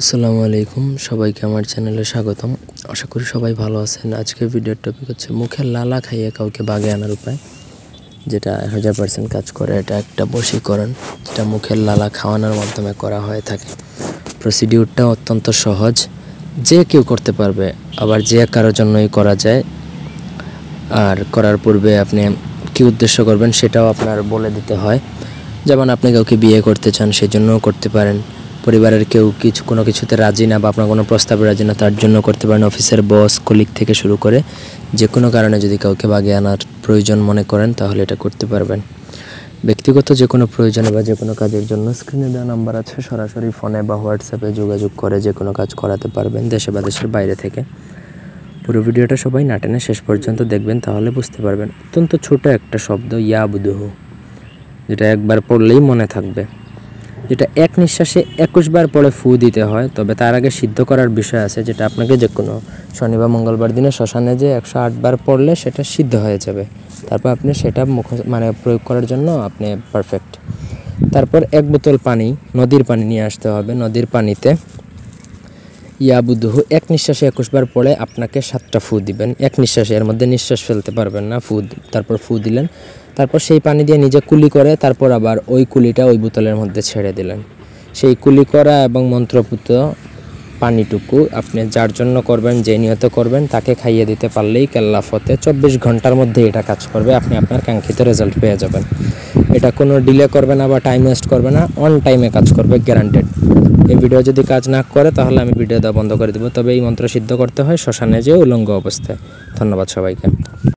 আসসালামু আলাইকুম সবাইকে আমার চ্যানেলে স্বাগতম আশা করি সবাই ভালো আছেন আজকের ভিডিওর টপিক হচ্ছে মুখে লালা খাইয়ে কাউকে বাগে আনার উপায় যেটা হাজার পার্সেন্ট কাজ করে এটা একটা বশীকরণ যেটা মুখের লালা খাওয়ানোর মাধ্যমে করা হয়ে থাকে প্রসিডিউরটা অত্যন্ত সহজ যে কেউ করতে পারবে আবার যে কারো জন্যই করা যায় আর করার পূর্বে আপনি কী উদ্দেশ্য করবেন সেটাও আপনার বলে দিতে হয় যেমন আপনি কাউকে বিয়ে করতে চান সেজন্যও করতে পারেন পরিবারের কেউ কিছু কোনো কিছুতে রাজি না বা আপনার কোনো প্রস্তাবে রাজি না তার জন্য করতে পারেন অফিসের বস কলিগ থেকে শুরু করে যে কোনো কারণে যদি কাউকে বাগে আনার প্রয়োজন মনে করেন তাহলে এটা করতে পারবেন ব্যক্তিগত যে কোনো প্রয়োজনে বা যে কোনো কাজের জন্য স্ক্রিনে দেওয়া নাম্বার আছে সরাসরি ফোনে বা হোয়াটসঅ্যাপে যোগাযোগ করে যে কোনো কাজ করাতে পারবেন দেশে বা দেশের বাইরে থেকে পুরো ভিডিওটা সবাই নাটেনে শেষ পর্যন্ত দেখবেন তাহলে বুঝতে পারবেন অত্যন্ত ছোট একটা শব্দ ইয়াবুদুহ যেটা একবার পড়লেই মনে থাকবে যেটা এক নিঃশ্বাসে একুশবার পরে ফু দিতে হয় তবে তার আগে সিদ্ধ করার বিষয় আছে যেটা আপনাকে যে কোনো শনি বা মঙ্গলবার দিনে শ্মশানে যে একশো আটবার পড়লে সেটা সিদ্ধ হয়ে যাবে তারপর আপনি সেটা মুখ মানে প্রয়োগ করার জন্য আপনি পারফেক্ট তারপর এক বোতল পানি নদীর পানি নিয়ে আসতে হবে নদীর পানিতে ইয়াবুদুহু এক নিঃশ্বাসে একুশবার পড়ে আপনাকে সাতটা ফু দিবেন এক নিঃশ্বাসে এর মধ্যে নিঃশ্বাস ফেলতে পারবেন না ফু তারপর ফু দিলেন তারপর সেই পানি দিয়ে নিজে কুলি করে তারপর আবার ওই কুলিটা ওই বোতলের মধ্যে ছেড়ে দিলেন সেই কুলি করা এবং মন্ত্রপুত পানিটুকু আপনি যার জন্য করবেন যে নিয়ত করবেন তাকে খাইয়ে দিতে পারলেই কেল্লাফতে চব্বিশ ঘন্টার মধ্যে এটা কাজ করবে আপনি আপনার কাঙ্ক্ষিত রেজাল্ট পেয়ে যাবেন এটা কোনো ডিলে করবে না বা টাইম ওয়েস্ট করবে না অন টাইমে কাজ করবে গ্যারান্টেড এই ভিডিও যদি কাজ না করে তাহলে আমি ভিডিও বন্ধ করে দেবো তবে এই মন্ত্র সিদ্ধ করতে হয় শ্মশানে যে উলঙ্গ অবস্থায় ধন্যবাদ সবাইকে